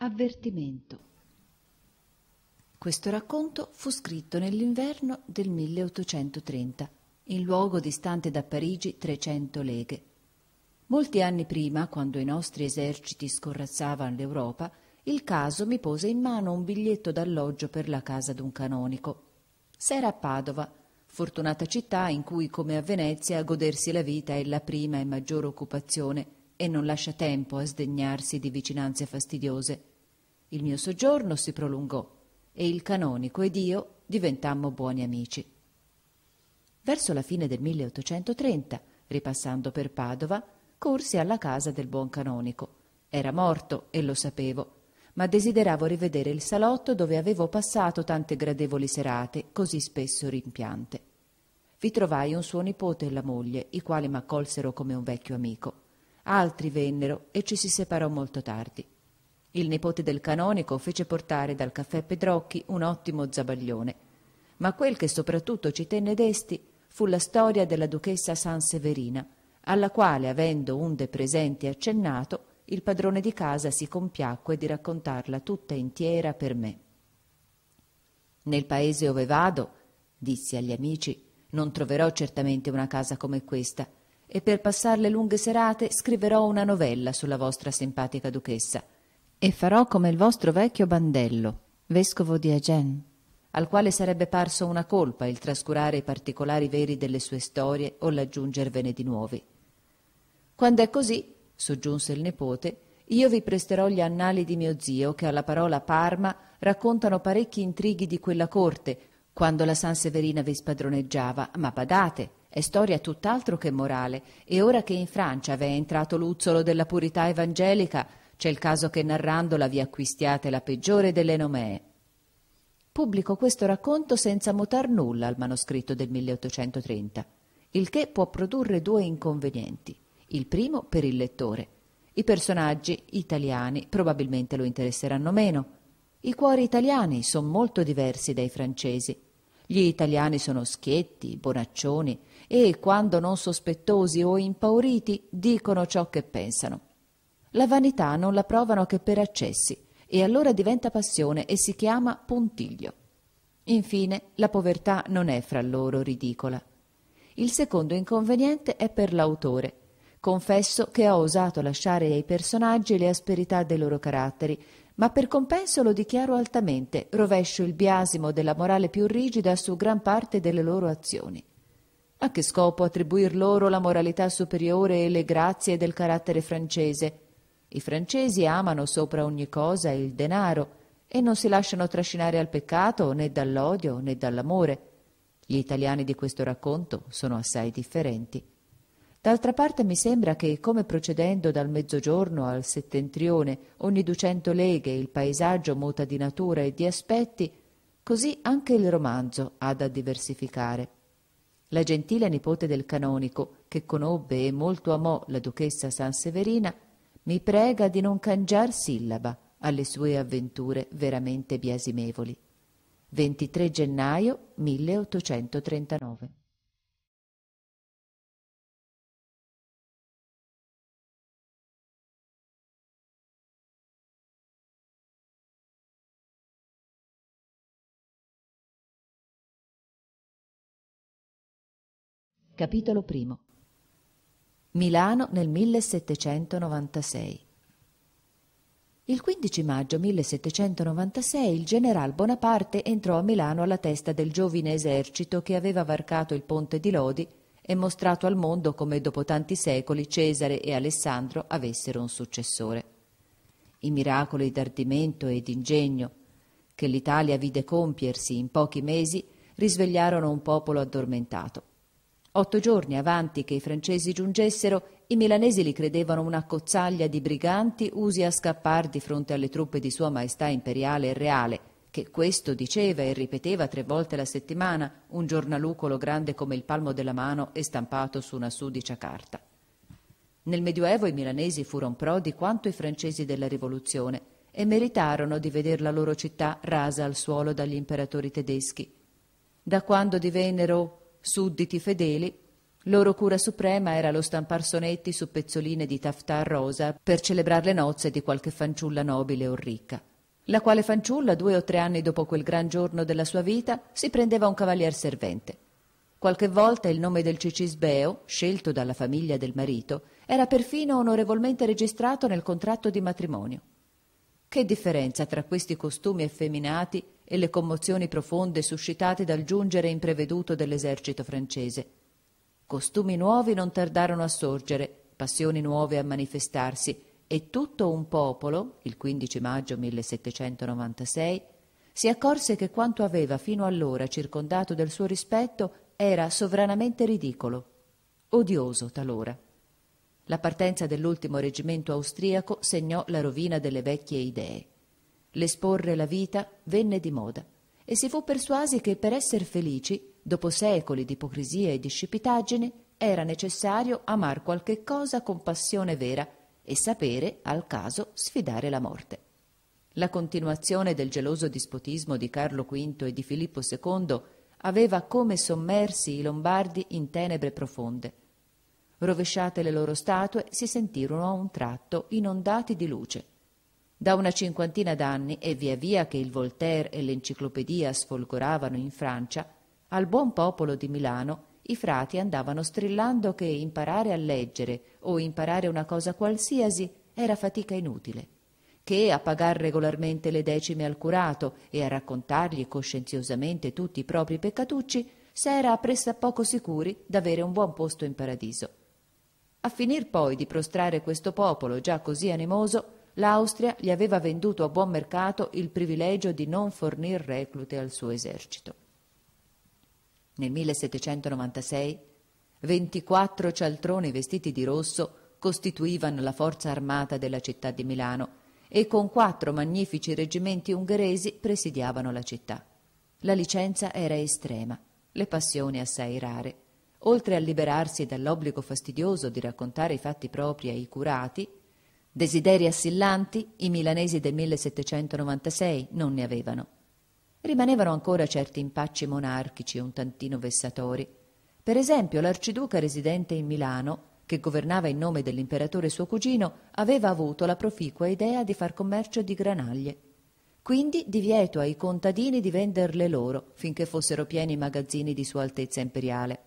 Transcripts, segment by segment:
Avvertimento. Questo racconto fu scritto nell'inverno del 1830, in luogo distante da Parigi 300 leghe. Molti anni prima, quando i nostri eserciti scorrazzavano l'Europa, il caso mi pose in mano un biglietto d'alloggio per la casa d'un canonico. S'era a Padova, fortunata città in cui, come a Venezia, godersi la vita è la prima e maggior occupazione, e non lascia tempo a sdegnarsi di vicinanze fastidiose. Il mio soggiorno si prolungò e il canonico ed io diventammo buoni amici. Verso la fine del 1830, ripassando per Padova, corsi alla casa del buon canonico. Era morto e lo sapevo, ma desideravo rivedere il salotto dove avevo passato tante gradevoli serate, così spesso rimpiante. Vi trovai un suo nipote e la moglie, i quali m'accolsero come un vecchio amico altri vennero e ci si separò molto tardi. Il nipote del canonico fece portare dal caffè Pedrocchi un ottimo zabaglione, ma quel che soprattutto ci tenne desti fu la storia della duchessa Sanseverina, alla quale, avendo un de presenti accennato, il padrone di casa si compiacque di raccontarla tutta intiera per me. Nel paese ove vado, dissi agli amici, non troverò certamente una casa come questa, e per passar le lunghe serate scriverò una novella sulla vostra simpatica duchessa e farò come il vostro vecchio Bandello, vescovo di Agen, al quale sarebbe parso una colpa il trascurare i particolari veri delle sue storie o l'aggiungervene di nuovi. Quando è così, soggiunse il nipote, io vi presterò gli annali di mio zio che alla parola Parma raccontano parecchi intrighi di quella corte, quando la Sanseverina vi spadroneggiava, ma badate, è storia tutt'altro che morale e ora che in Francia v'è entrato l'uzzolo della purità evangelica, c'è il caso che narrandola vi acquistiate la peggiore delle nomee. Pubblico questo racconto senza mutar nulla al manoscritto del 1830, il che può produrre due inconvenienti. Il primo per il lettore. I personaggi italiani probabilmente lo interesseranno meno. I cuori italiani sono molto diversi dai francesi. Gli italiani sono schietti, bonaccioni, e, quando non sospettosi o impauriti, dicono ciò che pensano. La vanità non la provano che per accessi, e allora diventa passione e si chiama puntiglio. Infine, la povertà non è fra loro ridicola. Il secondo inconveniente è per l'autore. Confesso che ho osato lasciare ai personaggi le asperità dei loro caratteri, ma per compenso lo dichiaro altamente, rovescio il biasimo della morale più rigida su gran parte delle loro azioni. A che scopo attribuir loro la moralità superiore e le grazie del carattere francese? I francesi amano sopra ogni cosa il denaro e non si lasciano trascinare al peccato né dall'odio né dall'amore. Gli italiani di questo racconto sono assai differenti. D'altra parte mi sembra che, come procedendo dal mezzogiorno al settentrione, ogni duecento leghe il paesaggio muta di natura e di aspetti, così anche il romanzo ha da diversificare. La gentile nipote del canonico, che conobbe e molto amò la duchessa Sanseverina, mi prega di non cangiar sillaba alle sue avventure veramente biasimevoli. 23 gennaio 1839 Capitolo I. Milano nel 1796. Il 15 maggio 1796 il general Bonaparte entrò a Milano alla testa del giovine esercito che aveva varcato il ponte di Lodi e mostrato al mondo come dopo tanti secoli Cesare e Alessandro avessero un successore. I miracoli d'ardimento e d'ingegno che l'Italia vide compiersi in pochi mesi risvegliarono un popolo addormentato Otto giorni avanti che i francesi giungessero, i milanesi li credevano una cozzaglia di briganti usi a scappare di fronte alle truppe di Sua Maestà Imperiale e Reale, che questo diceva e ripeteva tre volte la settimana, un giornalucolo grande come il palmo della mano e stampato su una sudicia carta. Nel Medioevo i milanesi furono prodi quanto i francesi della Rivoluzione e meritarono di vedere la loro città rasa al suolo dagli imperatori tedeschi. Da quando divennero sudditi fedeli, loro cura suprema era lo stampar sonetti su pezzoline di taffetà rosa per celebrare le nozze di qualche fanciulla nobile o ricca, la quale fanciulla, due o tre anni dopo quel gran giorno della sua vita, si prendeva un cavalier servente. Qualche volta il nome del Cicisbeo, scelto dalla famiglia del marito, era perfino onorevolmente registrato nel contratto di matrimonio. Che differenza tra questi costumi effeminati e le commozioni profonde suscitate dal giungere impreveduto dell'esercito francese. Costumi nuovi non tardarono a sorgere, passioni nuove a manifestarsi e tutto un popolo, il 15 maggio 1796, si accorse che quanto aveva fino allora circondato del suo rispetto era sovranamente ridicolo, odioso talora. La partenza dell'ultimo reggimento austriaco segnò la rovina delle vecchie idee. L'esporre la vita venne di moda e si fu persuasi che per essere felici, dopo secoli di ipocrisia e di scipitaggine, era necessario amar qualche cosa con passione vera e sapere, al caso, sfidare la morte. La continuazione del geloso dispotismo di Carlo V e di Filippo II aveva come sommersi i Lombardi in tenebre profonde. Rovesciate le loro statue, si sentirono a un tratto inondati di luce da una cinquantina d'anni e via via che il Voltaire e l'enciclopedia sfolgoravano in Francia, al buon popolo di Milano i frati andavano strillando che imparare a leggere o imparare una cosa qualsiasi era fatica inutile, che a pagar regolarmente le decime al curato e a raccontargli coscienziosamente tutti i propri peccatucci s'era poco sicuri d'avere un buon posto in paradiso. A finir poi di prostrare questo popolo già così animoso, l'Austria gli aveva venduto a buon mercato il privilegio di non fornir reclute al suo esercito. Nel 1796 24 cialtroni vestiti di rosso costituivano la forza armata della città di Milano e con quattro magnifici reggimenti ungheresi presidiavano la città. La licenza era estrema, le passioni assai rare. Oltre a liberarsi dall'obbligo fastidioso di raccontare i fatti propri ai curati, Desideri assillanti i milanesi del 1796 non ne avevano. Rimanevano ancora certi impacci monarchici un tantino vessatori. Per esempio, l'arciduca residente in Milano, che governava in nome dell'imperatore suo cugino, aveva avuto la proficua idea di far commercio di granaglie. Quindi divieto ai contadini di venderle loro finché fossero pieni i magazzini di Sua Altezza Imperiale.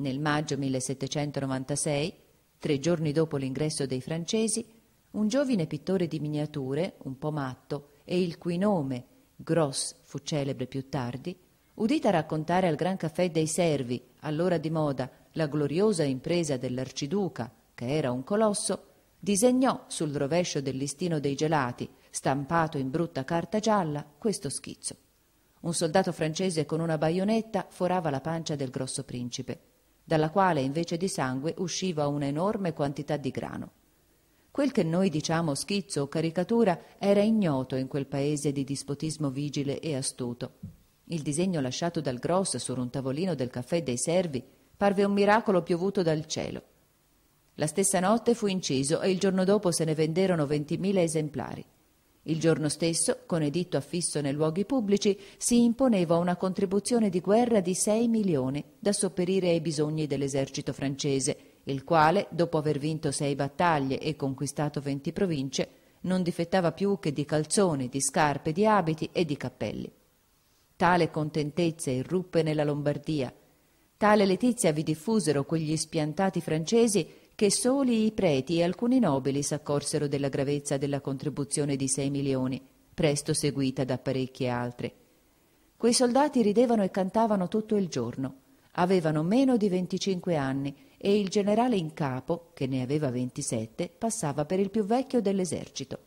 Nel maggio 1796, tre giorni dopo l'ingresso dei francesi, un giovine pittore di miniature, un po' matto, e il cui nome, Gross, fu celebre più tardi, udita raccontare al Gran Caffè dei Servi, allora di moda, la gloriosa impresa dell'arciduca, che era un colosso, disegnò sul rovescio del listino dei gelati, stampato in brutta carta gialla, questo schizzo. Un soldato francese con una baionetta forava la pancia del grosso principe, dalla quale invece di sangue usciva un'enorme quantità di grano. Quel che noi diciamo schizzo o caricatura era ignoto in quel paese di dispotismo vigile e astuto. Il disegno lasciato dal Gross su un tavolino del caffè dei servi parve un miracolo piovuto dal cielo. La stessa notte fu inciso e il giorno dopo se ne venderono 20.000 esemplari. Il giorno stesso, con editto affisso nei luoghi pubblici, si imponeva una contribuzione di guerra di 6 milioni da sopperire ai bisogni dell'esercito francese il quale, dopo aver vinto sei battaglie e conquistato venti province, non difettava più che di calzoni, di scarpe, di abiti e di cappelli. Tale contentezza irruppe nella Lombardia, tale letizia vi diffusero quegli spiantati francesi che soli i preti e alcuni nobili s'accorsero della gravezza della contribuzione di sei milioni, presto seguita da parecchie altre. Quei soldati ridevano e cantavano tutto il giorno, avevano meno di venticinque anni e il generale in capo, che ne aveva 27, passava per il più vecchio dell'esercito.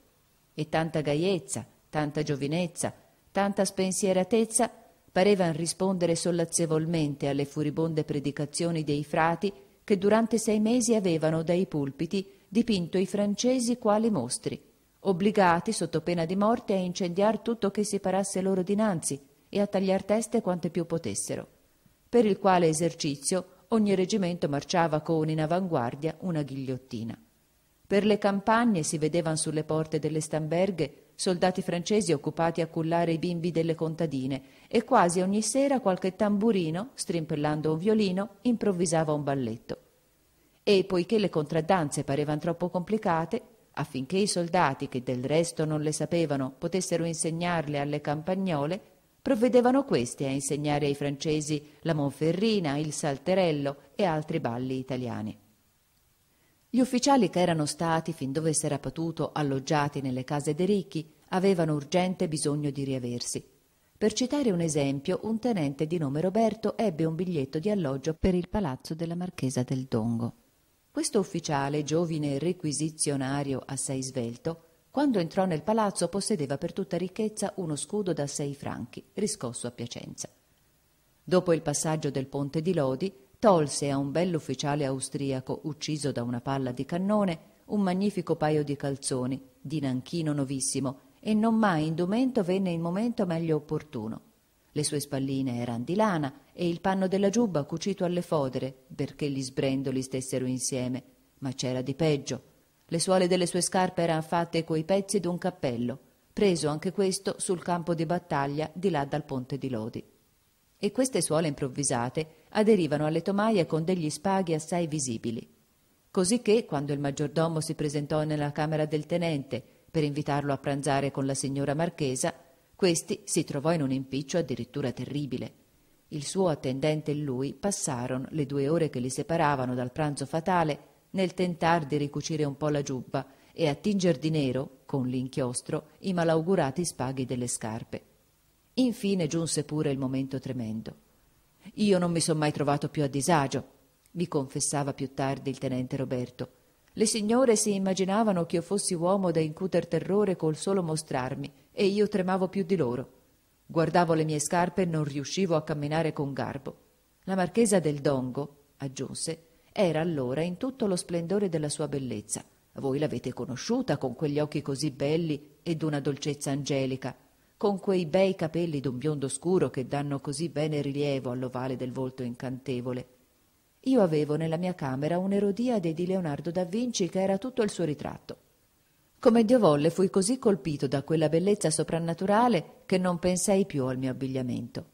E tanta gaiezza, tanta giovinezza, tanta spensieratezza parevan rispondere sollazzevolmente alle furibonde predicazioni dei frati che durante sei mesi avevano dai pulpiti dipinto i francesi quali mostri, obbligati sotto pena di morte a incendiar tutto che si parasse loro dinanzi e a tagliar teste quante più potessero, per il quale esercizio Ogni reggimento marciava con in avanguardia una ghigliottina. Per le campagne si vedevano sulle porte delle stamberghe soldati francesi occupati a cullare i bimbi delle contadine e quasi ogni sera qualche tamburino, strimpellando un violino, improvvisava un balletto. E poiché le contraddanze parevano troppo complicate, affinché i soldati, che del resto non le sapevano, potessero insegnarle alle campagnole, provvedevano questi a insegnare ai francesi la Monferrina, il Salterello e altri balli italiani. Gli ufficiali che erano stati, fin dove s'era potuto, alloggiati nelle case dei ricchi, avevano urgente bisogno di riaversi. Per citare un esempio, un tenente di nome Roberto ebbe un biglietto di alloggio per il palazzo della Marchesa del Dongo. Questo ufficiale, giovine requisizionario assai svelto, quando entrò nel palazzo possedeva per tutta ricchezza uno scudo da sei franchi, riscosso a Piacenza. Dopo il passaggio del ponte di Lodi, tolse a un bell'ufficiale austriaco ucciso da una palla di cannone un magnifico paio di calzoni, di nanchino novissimo, e non mai indumento venne in momento meglio opportuno. Le sue spalline erano di lana e il panno della giubba cucito alle fodere, perché gli sbrendoli stessero insieme, ma c'era di peggio. Le suole delle sue scarpe erano fatte coi pezzi d'un cappello, preso anche questo sul campo di battaglia di là dal ponte di Lodi. E queste suole improvvisate aderivano alle tomaie con degli spaghi assai visibili. Cosicché, quando il maggiordomo si presentò nella camera del tenente per invitarlo a pranzare con la signora Marchesa, questi si trovò in un impiccio addirittura terribile. Il suo attendente e lui passarono le due ore che li separavano dal pranzo fatale nel tentar di ricucire un po' la giubba e attinger di nero, con l'inchiostro, i malaugurati spaghi delle scarpe. Infine giunse pure il momento tremendo. Io non mi sono mai trovato più a disagio, mi confessava più tardi il tenente Roberto. Le signore si immaginavano che io fossi uomo da incuter terrore col solo mostrarmi, e io tremavo più di loro. Guardavo le mie scarpe e non riuscivo a camminare con garbo. La marchesa del Dongo, aggiunse, era allora in tutto lo splendore della sua bellezza. Voi l'avete conosciuta con quegli occhi così belli e d'una dolcezza angelica, con quei bei capelli d'un biondo scuro che danno così bene rilievo all'ovale del volto incantevole. Io avevo nella mia camera un'erodiade di Leonardo da Vinci che era tutto il suo ritratto. Come Dio volle, fui così colpito da quella bellezza soprannaturale che non pensai più al mio abbigliamento.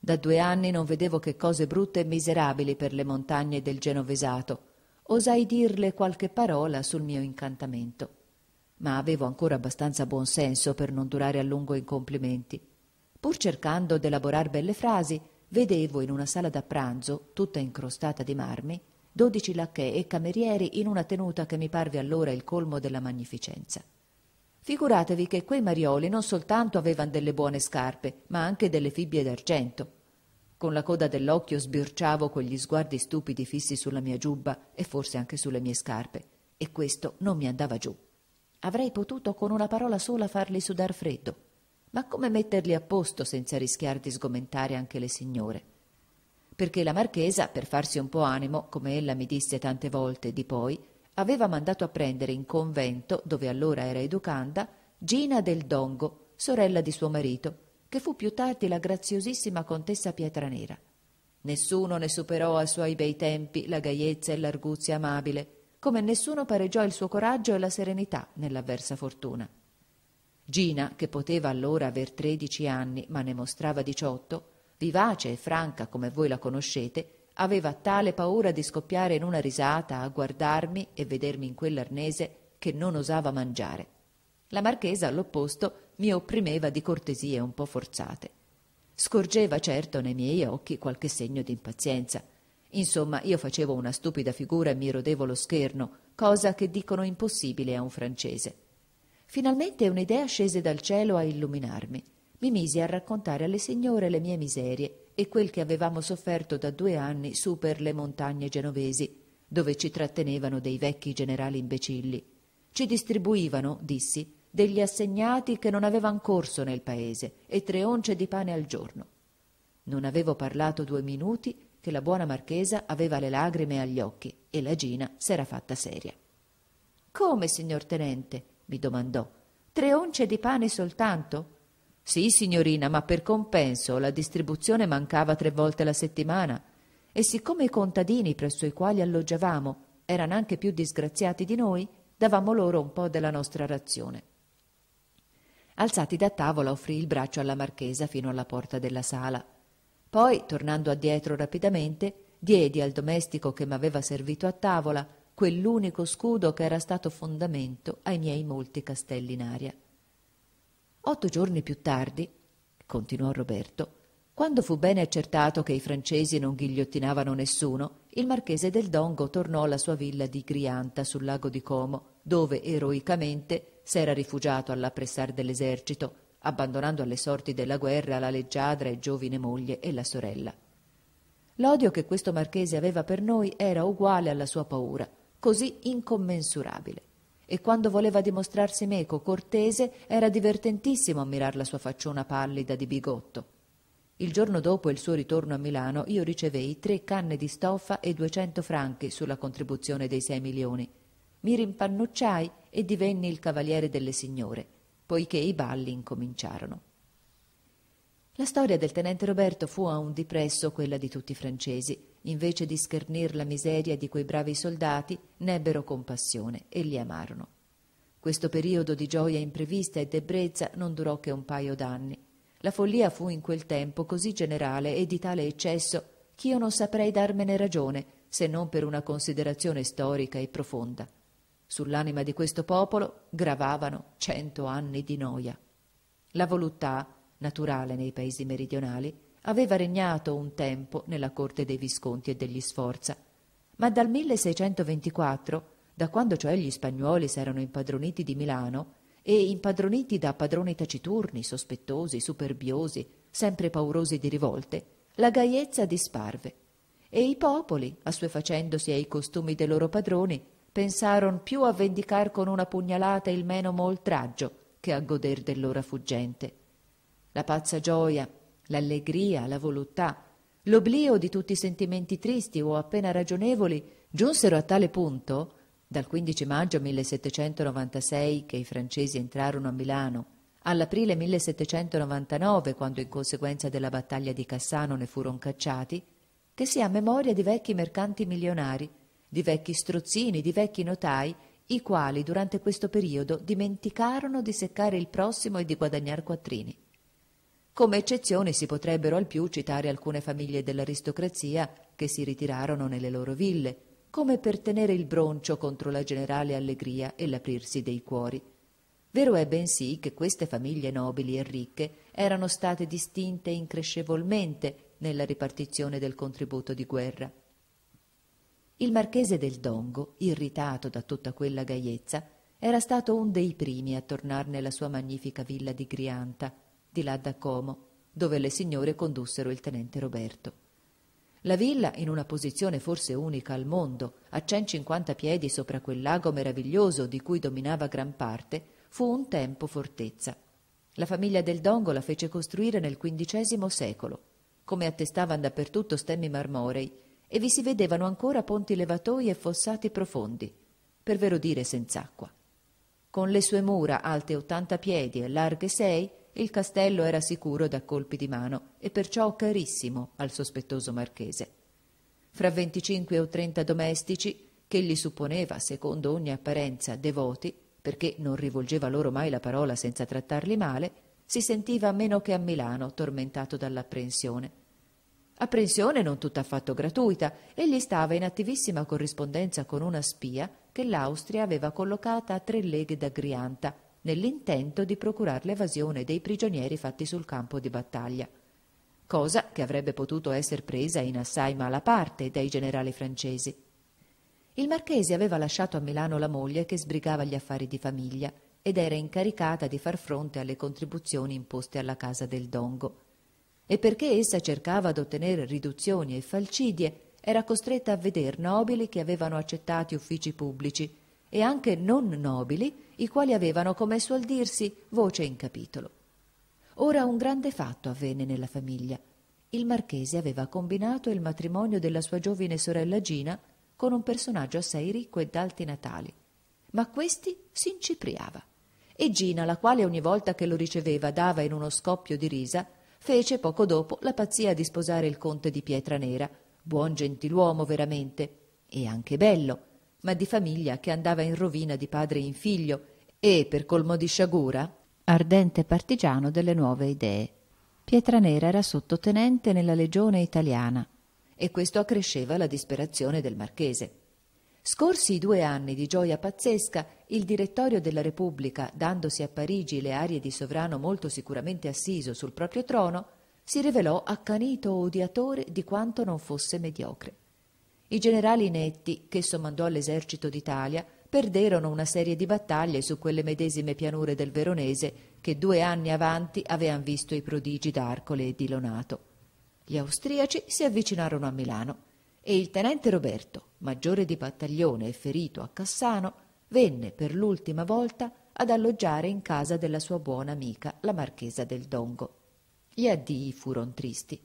Da due anni non vedevo che cose brutte e miserabili per le montagne del Genovesato. Osai dirle qualche parola sul mio incantamento. Ma avevo ancora abbastanza buon senso per non durare a lungo in complimenti. Pur cercando d'elaborar belle frasi, vedevo in una sala da pranzo, tutta incrostata di marmi, dodici lacchè e camerieri in una tenuta che mi parve allora il colmo della magnificenza. Figuratevi che quei marioli non soltanto avevano delle buone scarpe, ma anche delle fibbie d'argento. Con la coda dell'occhio sbirciavo quegli sguardi stupidi fissi sulla mia giubba e forse anche sulle mie scarpe, e questo non mi andava giù. Avrei potuto con una parola sola farli sudar freddo, ma come metterli a posto senza rischiar di sgomentare anche le signore? Perché la marchesa, per farsi un po' animo, come ella mi disse tante volte di poi, aveva mandato a prendere in convento, dove allora era educanda, Gina del Dongo, sorella di suo marito, che fu più tardi la graziosissima contessa Pietranera. Nessuno ne superò a suoi bei tempi la gaiezza e l'arguzia amabile, come nessuno pareggiò il suo coraggio e la serenità nell'avversa fortuna. Gina, che poteva allora aver tredici anni, ma ne mostrava diciotto, vivace e franca come voi la conoscete, Aveva tale paura di scoppiare in una risata a guardarmi e vedermi in quell'arnese che non osava mangiare. La marchesa, all'opposto, mi opprimeva di cortesie un po' forzate. Scorgeva certo nei miei occhi qualche segno di impazienza. Insomma, io facevo una stupida figura e mi rodevo lo scherno, cosa che dicono impossibile a un francese. Finalmente un'idea scese dal cielo a illuminarmi. Mi misi a raccontare alle signore le mie miserie e quel che avevamo sofferto da due anni su per le montagne genovesi, dove ci trattenevano dei vecchi generali imbecilli. Ci distribuivano, dissi, degli assegnati che non avevan corso nel paese e tre once di pane al giorno. Non avevo parlato due minuti che la buona marchesa aveva le lagrime agli occhi e la Gina s'era fatta seria. Come, signor tenente? mi domandò. Tre once di pane soltanto? Sì, signorina, ma per compenso la distribuzione mancava tre volte la settimana. E siccome i contadini presso i quali alloggiavamo erano anche più disgraziati di noi, davamo loro un po' della nostra razione. Alzati da tavola, offrì il braccio alla marchesa fino alla porta della sala. Poi, tornando addietro rapidamente, diedi al domestico che m'aveva servito a tavola quell'unico scudo che era stato fondamento ai miei molti castelli in aria. Otto giorni più tardi, continuò Roberto, quando fu bene accertato che i francesi non ghigliottinavano nessuno, il marchese del Dongo tornò alla sua villa di Grianta sul lago di Como, dove eroicamente s'era rifugiato all'appressar dell'esercito, abbandonando alle sorti della guerra la leggiadra e giovine moglie e la sorella. L'odio che questo marchese aveva per noi era uguale alla sua paura, così incommensurabile e quando voleva dimostrarsi meco, cortese, era divertentissimo ammirar la sua facciona pallida di bigotto. Il giorno dopo il suo ritorno a Milano io ricevei tre canne di stoffa e duecento franchi sulla contribuzione dei sei milioni. Mi rimpannucciai e divenni il cavaliere delle signore, poiché i balli incominciarono. La storia del tenente Roberto fu a un dipresso quella di tutti i francesi invece di schernir la miseria di quei bravi soldati, ne ebbero compassione e li amarono. Questo periodo di gioia imprevista e d'ebbrezza non durò che un paio d'anni. La follia fu in quel tempo così generale e di tale eccesso ch'io non saprei darmene ragione, se non per una considerazione storica e profonda. Sull'anima di questo popolo gravavano cento anni di noia. La voluttà, naturale nei paesi meridionali, Aveva regnato un tempo nella corte dei Visconti e degli Sforza, ma dal 1624, da quando cioè gli spagnoli s'erano impadroniti di Milano, e impadroniti da padroni taciturni, sospettosi, superbiosi, sempre paurosi di rivolte, la gaiezza disparve e i popoli, assuefacendosi ai costumi dei loro padroni, pensarono più a vendicar con una pugnalata il menomo oltraggio che a goder dell'ora fuggente. La pazza gioia l'allegria, la voluttà, l'oblio di tutti i sentimenti tristi o appena ragionevoli giunsero a tale punto, dal 15 maggio 1796 che i francesi entrarono a Milano, all'aprile 1799 quando in conseguenza della battaglia di Cassano ne furono cacciati, che si ha memoria di vecchi mercanti milionari, di vecchi strozzini, di vecchi notai, i quali durante questo periodo dimenticarono di seccare il prossimo e di guadagnar quattrini. Come eccezioni si potrebbero al più citare alcune famiglie dell'aristocrazia che si ritirarono nelle loro ville, come per tenere il broncio contro la generale allegria e l'aprirsi dei cuori. Vero è bensì che queste famiglie nobili e ricche erano state distinte increscevolmente nella ripartizione del contributo di guerra. Il marchese del Dongo, irritato da tutta quella gaiezza, era stato un dei primi a tornare nella sua magnifica villa di Grianta, di là da Como, dove le signore condussero il tenente Roberto. La villa, in una posizione forse unica al mondo, a 150 piedi sopra quel lago meraviglioso di cui dominava gran parte, fu un tempo fortezza. La famiglia del Dongo la fece costruire nel XV secolo. Come attestavano dappertutto stemmi marmorei, e vi si vedevano ancora ponti levatoi e fossati profondi, per vero dire senz'acqua. Con le sue mura alte 80 piedi e larghe 6, il castello era sicuro da colpi di mano e perciò carissimo al sospettoso marchese. Fra venticinque o trenta domestici, che egli supponeva, secondo ogni apparenza, devoti, perché non rivolgeva loro mai la parola senza trattarli male, si sentiva meno che a Milano tormentato dall'apprensione. Apprensione non tutt'affatto gratuita, egli stava in attivissima corrispondenza con una spia che l'Austria aveva collocata a tre leghe da Grianta, nell'intento di procurar l'evasione dei prigionieri fatti sul campo di battaglia, cosa che avrebbe potuto essere presa in assai mala parte dai generali francesi. Il marchese aveva lasciato a Milano la moglie che sbrigava gli affari di famiglia ed era incaricata di far fronte alle contribuzioni imposte alla casa del Dongo. E perché essa cercava d'ottenere riduzioni e falcidie, era costretta a veder nobili che avevano accettati uffici pubblici e anche non nobili, i quali avevano, come suol dirsi, voce in capitolo. Ora un grande fatto avvenne nella famiglia. Il marchese aveva combinato il matrimonio della sua giovine sorella Gina con un personaggio assai ricco e d'alti natali, ma questi s'incipriava. E Gina, la quale ogni volta che lo riceveva dava in uno scoppio di risa, fece poco dopo la pazzia di sposare il conte di Pietranera, buon gentiluomo veramente, e anche bello, ma di famiglia che andava in rovina di padre in figlio e, per colmo di sciagura, ardente partigiano delle nuove idee. Pietranera era sottotenente nella legione italiana e questo accresceva la disperazione del marchese. Scorsi i due anni di gioia pazzesca, il direttorio della Repubblica, dandosi a Parigi le arie di sovrano molto sicuramente assiso sul proprio trono, si rivelò accanito odiatore di quanto non fosse mediocre. I generali Netti, che somandò all'esercito d'Italia, perderono una serie di battaglie su quelle medesime pianure del Veronese che due anni avanti avean visto i prodigi d'Arcole e di Lonato. Gli austriaci si avvicinarono a Milano e il tenente Roberto, maggiore di battaglione e ferito a Cassano, venne per l'ultima volta ad alloggiare in casa della sua buona amica, la marchesa del Dongo. Gli addii furono tristi.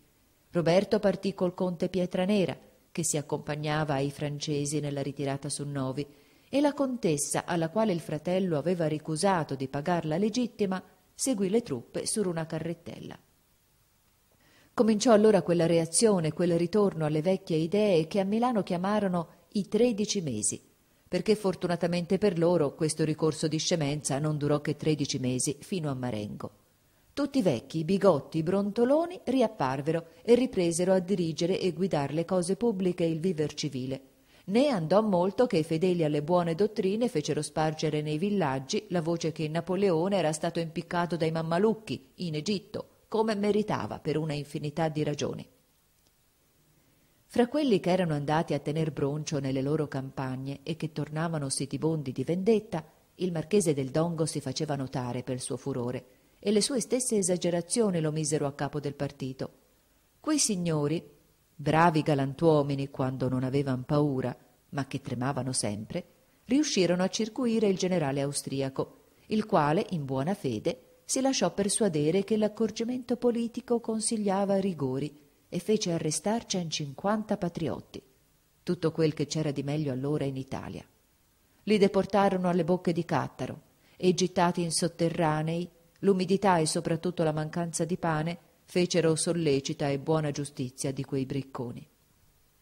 Roberto partì col conte Pietranera, che si accompagnava ai francesi nella ritirata su Novi, e la contessa, alla quale il fratello aveva ricusato di pagar la legittima, seguì le truppe su una carrettella. Cominciò allora quella reazione, quel ritorno alle vecchie idee che a Milano chiamarono i tredici mesi, perché fortunatamente per loro questo ricorso di scemenza non durò che tredici mesi fino a Marengo. Tutti i vecchi, bigotti, brontoloni riapparvero e ripresero a dirigere e guidare le cose pubbliche e il viver civile. Né andò molto che i fedeli alle buone dottrine fecero spargere nei villaggi la voce che Napoleone era stato impiccato dai mammalucchi in Egitto, come meritava per una infinità di ragioni. Fra quelli che erano andati a tener broncio nelle loro campagne e che tornavano sitibondi di vendetta, il marchese del Dongo si faceva notare per suo furore e le sue stesse esagerazioni lo misero a capo del partito. Quei signori, bravi galantuomini quando non avevano paura, ma che tremavano sempre, riuscirono a circuire il generale austriaco, il quale, in buona fede, si lasciò persuadere che l'accorgimento politico consigliava rigori e fece arrestar 150 patriotti, tutto quel che c'era di meglio allora in Italia. Li deportarono alle bocche di Cattaro e gittati in sotterranei l'umidità e soprattutto la mancanza di pane fecero sollecita e buona giustizia di quei bricconi.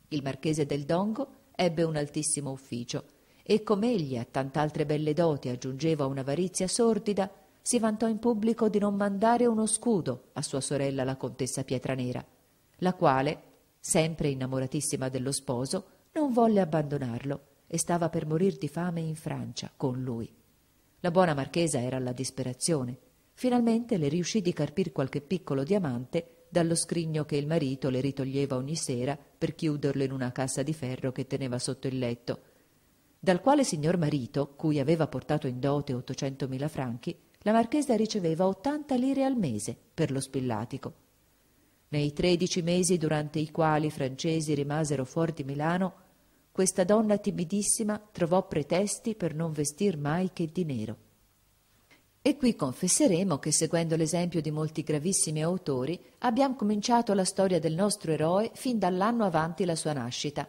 Il marchese del Dongo ebbe un altissimo ufficio e com'egli a tant'altre belle doti aggiungeva un'avarizia sordida, si vantò in pubblico di non mandare uno scudo a sua sorella la contessa Pietranera, la quale, sempre innamoratissima dello sposo, non volle abbandonarlo e stava per morir di fame in Francia con lui. La buona marchesa era alla disperazione Finalmente le riuscì di carpir qualche piccolo diamante dallo scrigno che il marito le ritoglieva ogni sera per chiuderlo in una cassa di ferro che teneva sotto il letto, dal quale signor marito, cui aveva portato in dote 800.000 franchi, la marchesa riceveva 80 lire al mese per lo spillatico. Nei tredici mesi durante i quali i francesi rimasero fuori di Milano, questa donna timidissima trovò pretesti per non vestir mai che di nero. E qui confesseremo che, seguendo l'esempio di molti gravissimi autori, abbiamo cominciato la storia del nostro eroe fin dall'anno avanti la sua nascita.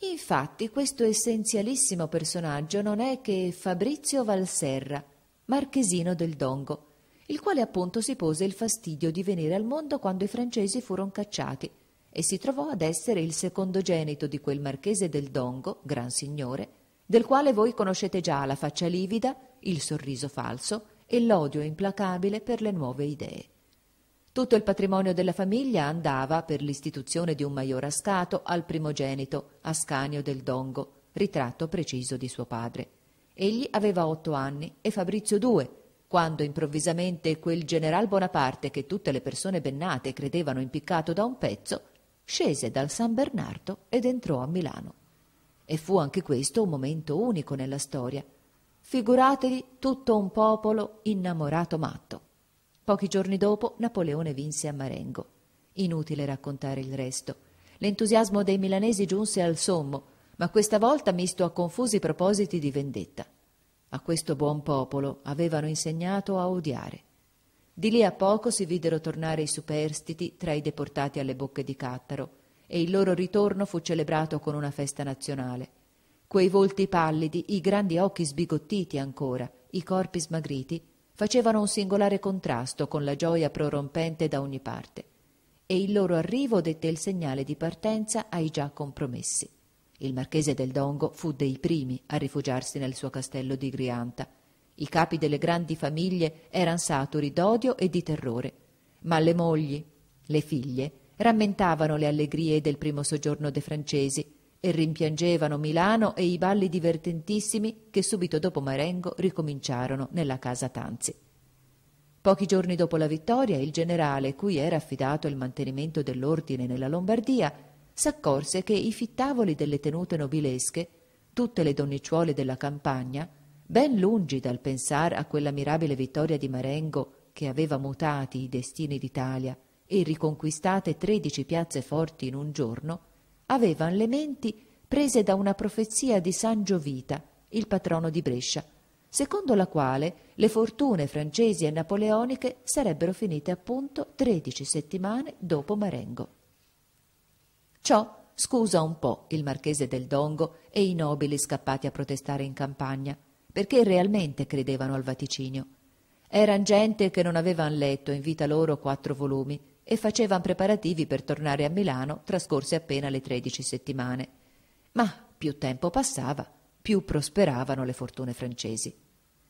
Infatti, questo essenzialissimo personaggio non è che Fabrizio Valserra, marchesino del Dongo, il quale appunto si pose il fastidio di venire al mondo quando i francesi furono cacciati e si trovò ad essere il secondogenito di quel marchese del Dongo, gran signore, del quale voi conoscete già la faccia livida, il sorriso falso, e l'odio implacabile per le nuove idee. Tutto il patrimonio della famiglia andava per l'istituzione di un maiorescato al primogenito, Ascanio del Dongo, ritratto preciso di suo padre. Egli aveva otto anni e Fabrizio due, quando improvvisamente quel general Bonaparte che tutte le persone bennate credevano impiccato da un pezzo, scese dal San Bernardo ed entrò a Milano. E fu anche questo un momento unico nella storia, Figuratevi tutto un popolo innamorato matto. Pochi giorni dopo Napoleone vinse a Marengo. Inutile raccontare il resto. L'entusiasmo dei milanesi giunse al sommo, ma questa volta misto a confusi propositi di vendetta. A questo buon popolo avevano insegnato a odiare. Di lì a poco si videro tornare i superstiti tra i deportati alle bocche di Cattaro e il loro ritorno fu celebrato con una festa nazionale. Quei volti pallidi, i grandi occhi sbigottiti ancora, i corpi smagriti, facevano un singolare contrasto con la gioia prorompente da ogni parte. E il loro arrivo dette il segnale di partenza ai già compromessi. Il marchese del Dongo fu dei primi a rifugiarsi nel suo castello di Grianta. I capi delle grandi famiglie eran saturi d'odio e di terrore, ma le mogli, le figlie, rammentavano le allegrie del primo soggiorno dei francesi e rimpiangevano Milano e i balli divertentissimi che subito dopo Marengo ricominciarono nella casa Tanzi. Pochi giorni dopo la vittoria, il generale, cui era affidato il mantenimento dell'ordine nella Lombardia, s'accorse che i fittavoli delle tenute nobilesche, tutte le donnicciuole della campagna, ben lungi dal pensare a quella mirabile vittoria di Marengo che aveva mutati i destini d'Italia e riconquistate tredici piazze forti in un giorno, avevano le menti prese da una profezia di San Giovita, il patrono di Brescia, secondo la quale le fortune francesi e napoleoniche sarebbero finite appunto 13 settimane dopo Marengo. Ciò scusa un po' il marchese del Dongo e i nobili scappati a protestare in campagna, perché realmente credevano al vaticinio. Eran gente che non avevano letto in vita loro quattro volumi, e facevano preparativi per tornare a Milano trascorse appena le tredici settimane. Ma più tempo passava, più prosperavano le fortune francesi.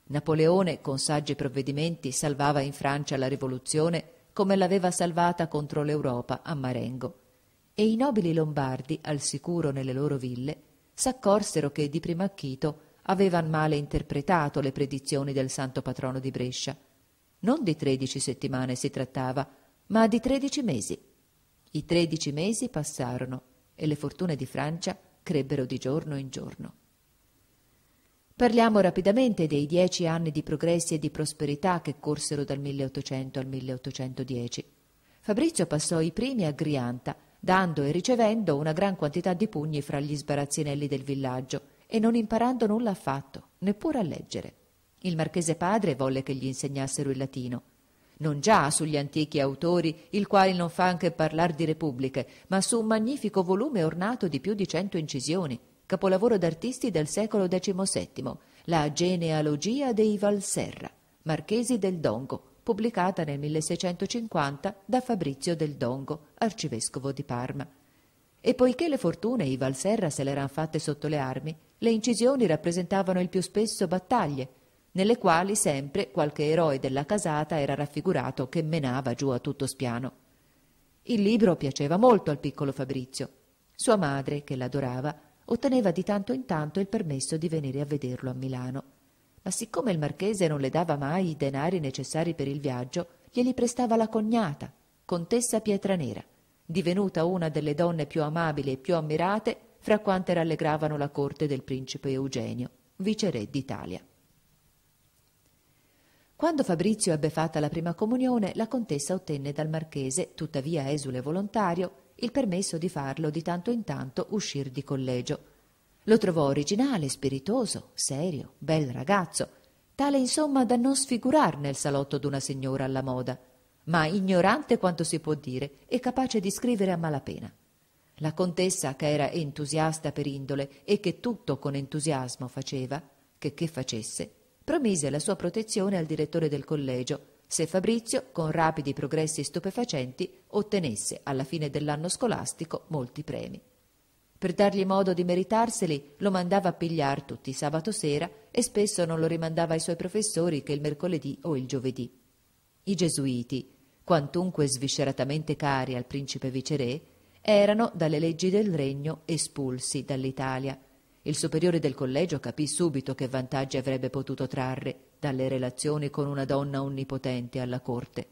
Napoleone, con saggi provvedimenti, salvava in Francia la rivoluzione come l'aveva salvata contro l'Europa a Marengo. E i nobili lombardi, al sicuro nelle loro ville, s'accorsero che di primo acchito avevano male interpretato le predizioni del santo patrono di Brescia. Non di tredici settimane si trattava, ma di tredici mesi. I tredici mesi passarono e le fortune di Francia crebbero di giorno in giorno. Parliamo rapidamente dei dieci anni di progressi e di prosperità che corsero dal 1800 al 1810. Fabrizio passò i primi a Grianta, dando e ricevendo una gran quantità di pugni fra gli sbarazzinelli del villaggio e non imparando nulla affatto, neppure a leggere. Il marchese padre volle che gli insegnassero il latino non già sugli antichi autori, il quale non fa anche parlar di repubbliche, ma su un magnifico volume ornato di più di cento incisioni, capolavoro d'artisti del secolo XVII, la genealogia dei Valserra, marchesi del Dongo, pubblicata nel 1650 da Fabrizio del Dongo, arcivescovo di Parma. E poiché le fortune i Valserra se l'eran fatte sotto le armi, le incisioni rappresentavano il più spesso battaglie, nelle quali sempre qualche eroe della casata era raffigurato che menava giù a tutto spiano. Il libro piaceva molto al piccolo Fabrizio. Sua madre, che l'adorava, otteneva di tanto in tanto il permesso di venire a vederlo a Milano. Ma siccome il marchese non le dava mai i denari necessari per il viaggio, glieli prestava la cognata, contessa Pietranera, divenuta una delle donne più amabili e più ammirate fra quante rallegravano la corte del principe Eugenio, viceré d'Italia. Quando Fabrizio ebbe fatta la prima comunione, la contessa ottenne dal marchese, tuttavia esule volontario, il permesso di farlo di tanto in tanto uscir di collegio. Lo trovò originale, spiritoso, serio, bel ragazzo, tale insomma da non sfigurar nel salotto d'una signora alla moda, ma ignorante quanto si può dire e capace di scrivere a malapena. La contessa, che era entusiasta per indole e che tutto con entusiasmo faceva, che che facesse, promise la sua protezione al direttore del collegio se Fabrizio, con rapidi progressi stupefacenti, ottenesse alla fine dell'anno scolastico molti premi. Per dargli modo di meritarseli, lo mandava a pigliar tutti i sabato sera e spesso non lo rimandava ai suoi professori che il mercoledì o il giovedì. I gesuiti, quantunque svisceratamente cari al principe viceré, erano dalle leggi del regno espulsi dall'Italia il superiore del collegio capì subito che vantaggi avrebbe potuto trarre dalle relazioni con una donna onnipotente alla corte.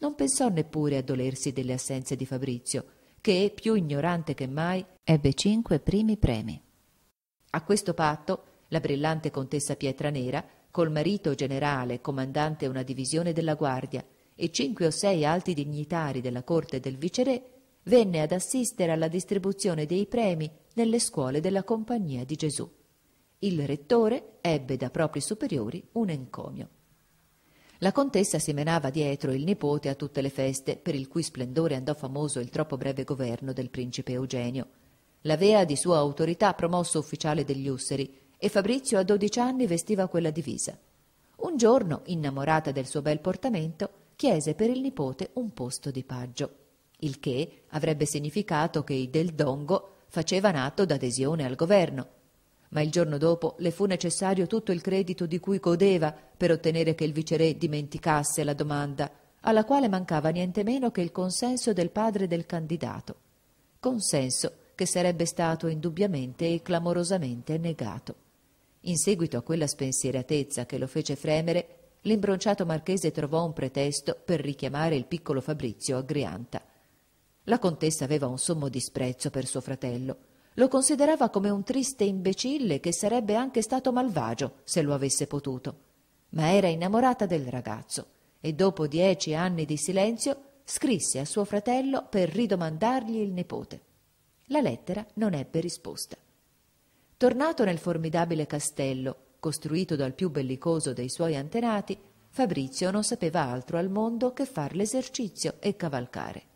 Non pensò neppure a dolersi delle assenze di Fabrizio, che, più ignorante che mai, ebbe cinque primi premi. A questo patto, la brillante contessa Pietranera, col marito generale comandante una divisione della guardia e cinque o sei alti dignitari della corte del viceré, venne ad assistere alla distribuzione dei premi nelle scuole della Compagnia di Gesù. Il rettore ebbe da propri superiori un encomio. La contessa si menava dietro il nipote a tutte le feste, per il cui splendore andò famoso il troppo breve governo del principe Eugenio. L'avea di sua autorità promosso ufficiale degli Usseri e Fabrizio a dodici anni vestiva quella divisa. Un giorno, innamorata del suo bel portamento, chiese per il nipote un posto di paggio, il che avrebbe significato che i del Dongo facevano atto d'adesione al governo. Ma il giorno dopo le fu necessario tutto il credito di cui godeva per ottenere che il viceré dimenticasse la domanda, alla quale mancava niente meno che il consenso del padre del candidato. Consenso che sarebbe stato indubbiamente e clamorosamente negato. In seguito a quella spensieratezza che lo fece fremere, l'imbronciato marchese trovò un pretesto per richiamare il piccolo Fabrizio a Grianta. La contessa aveva un sommo disprezzo per suo fratello. Lo considerava come un triste imbecille che sarebbe anche stato malvagio se lo avesse potuto. Ma era innamorata del ragazzo e dopo dieci anni di silenzio scrisse a suo fratello per ridomandargli il nipote. La lettera non ebbe risposta. Tornato nel formidabile castello, costruito dal più bellicoso dei suoi antenati, Fabrizio non sapeva altro al mondo che far l'esercizio e cavalcare.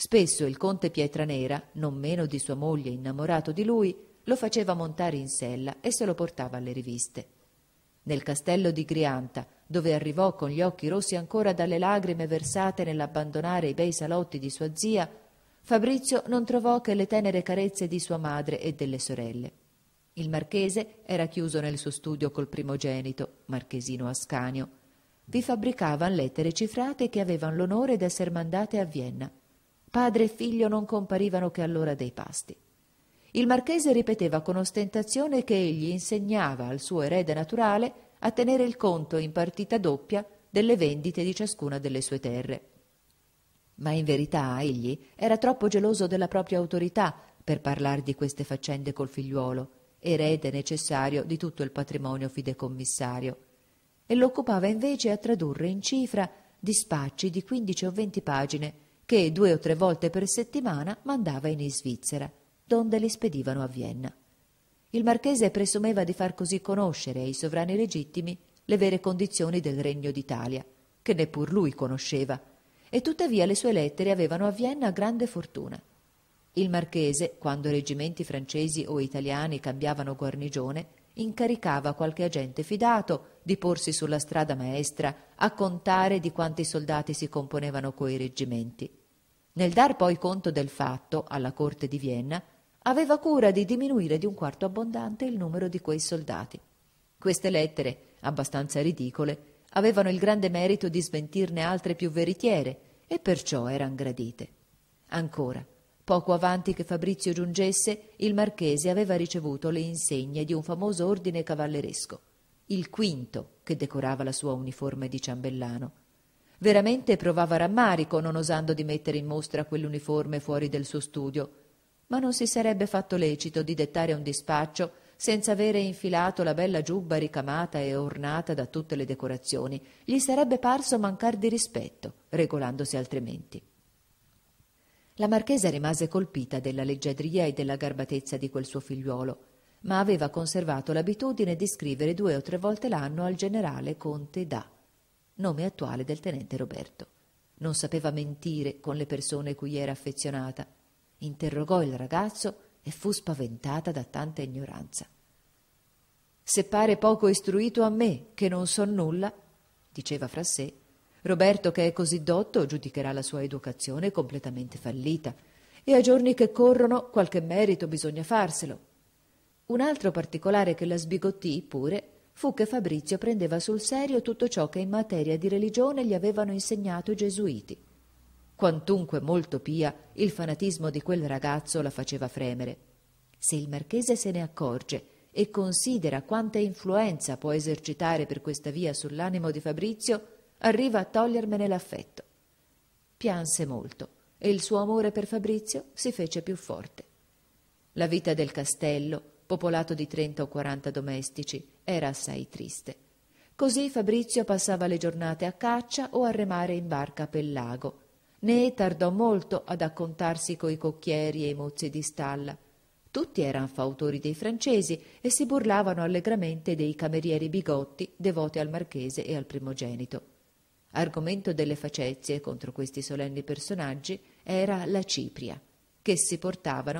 Spesso il conte Pietranera, non meno di sua moglie innamorato di lui, lo faceva montare in sella e se lo portava alle riviste. Nel castello di Grianta, dove arrivò con gli occhi rossi ancora dalle lagrime versate nell'abbandonare i bei salotti di sua zia, Fabrizio non trovò che le tenere carezze di sua madre e delle sorelle. Il marchese era chiuso nel suo studio col primogenito, marchesino Ascanio. Vi fabbricavan lettere cifrate che avevano l'onore d'esser mandate a Vienna Padre e figlio non comparivano che all'ora dei pasti. Il marchese ripeteva con ostentazione che egli insegnava al suo erede naturale a tenere il conto in partita doppia delle vendite di ciascuna delle sue terre. Ma in verità egli era troppo geloso della propria autorità per parlare di queste faccende col figliuolo, erede necessario di tutto il patrimonio fidecommissario, e lo occupava invece a tradurre in cifra dispacci di quindici o venti pagine che due o tre volte per settimana mandava in Svizzera, donde li spedivano a Vienna. Il marchese presumeva di far così conoscere ai sovrani legittimi le vere condizioni del Regno d'Italia, che neppur lui conosceva, e tuttavia le sue lettere avevano a Vienna grande fortuna. Il marchese, quando reggimenti francesi o italiani cambiavano guarnigione, incaricava qualche agente fidato di porsi sulla strada maestra a contare di quanti soldati si componevano coi reggimenti. Nel dar poi conto del fatto alla corte di Vienna, aveva cura di diminuire di un quarto abbondante il numero di quei soldati. Queste lettere, abbastanza ridicole, avevano il grande merito di smentirne altre più veritiere e perciò eran gradite. Ancora, poco avanti che Fabrizio giungesse, il marchese aveva ricevuto le insegne di un famoso ordine cavalleresco, il quinto che decorava la sua uniforme di ciambellano, Veramente provava rammarico non osando di mettere in mostra quell'uniforme fuori del suo studio, ma non si sarebbe fatto lecito di dettare un dispaccio senza avere infilato la bella giubba ricamata e ornata da tutte le decorazioni, gli sarebbe parso mancar di rispetto, regolandosi altrimenti. La marchesa rimase colpita della leggiadria e della garbatezza di quel suo figliuolo, ma aveva conservato l'abitudine di scrivere due o tre volte l'anno al generale conte da nome attuale del tenente Roberto. Non sapeva mentire con le persone cui era affezionata. Interrogò il ragazzo e fu spaventata da tanta ignoranza. Se pare poco istruito a me, che non so nulla, diceva fra sé, Roberto che è così dotto giudicherà la sua educazione completamente fallita e a giorni che corrono qualche merito bisogna farselo. Un altro particolare che la sbigottì pure fu che Fabrizio prendeva sul serio tutto ciò che in materia di religione gli avevano insegnato i gesuiti. Quantunque molto pia, il fanatismo di quel ragazzo la faceva fremere. Se il marchese se ne accorge e considera quanta influenza può esercitare per questa via sull'animo di Fabrizio, arriva a togliermene l'affetto. Pianse molto e il suo amore per Fabrizio si fece più forte. La vita del castello, popolato di trenta o quaranta domestici, era assai triste. Così Fabrizio passava le giornate a caccia o a remare in barca per lago, né tardò molto ad accontarsi coi cocchieri e i mozzi di stalla. Tutti erano fautori dei francesi e si burlavano allegramente dei camerieri bigotti devoti al marchese e al primogenito. Argomento delle facezie contro questi solenni personaggi era la cipria, che si portavano